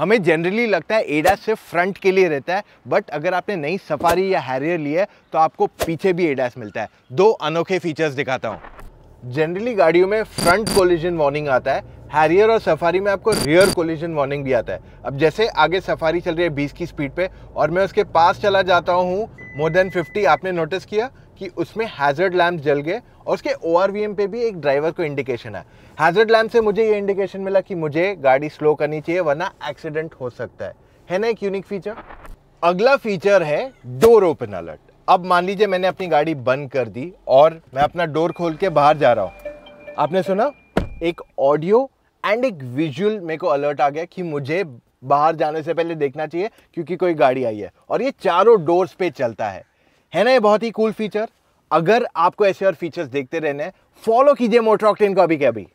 हमें जनरली लगता है एडा सिर्फ फ्रंट के लिए रहता है बट अगर आपने नई सफारी या हैरियर ली है तो आपको पीछे भी एडास मिलता है दो अनोखे फीचर्स दिखाता हूँ जनरली गाड़ियों में फ्रंट कोलिजन वार्निंग आता है हैरियर और सफारी में आपको रियर कोलिजन वार्निंग भी आता है अब जैसे आगे सफारी चल रही है 20 की स्पीड पे और मैं उसके पास चला जाता हूँ मोर देन 50 आपने नोटिस किया कि उसमें हैजर्ड लैम्प जल गए और उसके ओ पे भी एक ड्राइवर को इंडिकेशन है हैजर्ड लैम्प से मुझे ये इंडिकेशन मिला कि मुझे गाड़ी स्लो करनी चाहिए वरना एक्सीडेंट हो सकता है है ना एक यूनिक फीचर अगला फीचर है डोर ओपन अलर्ट अब मान लीजिए मैंने अपनी गाड़ी बंद कर दी और मैं अपना डोर खोल के बाहर जा रहा हूँ आपने सुना एक ऑडियो एंड एक विजुअल मेरे को अलर्ट आ गया कि मुझे बाहर जाने से पहले देखना चाहिए क्योंकि कोई गाड़ी आई है और ये चारों डोर्स पे चलता है है ना ये बहुत ही कूल फीचर अगर आपको ऐसे और फीचर्स देखते रहने हैं फॉलो कीजिए ऑक्टेन को अभी के अभी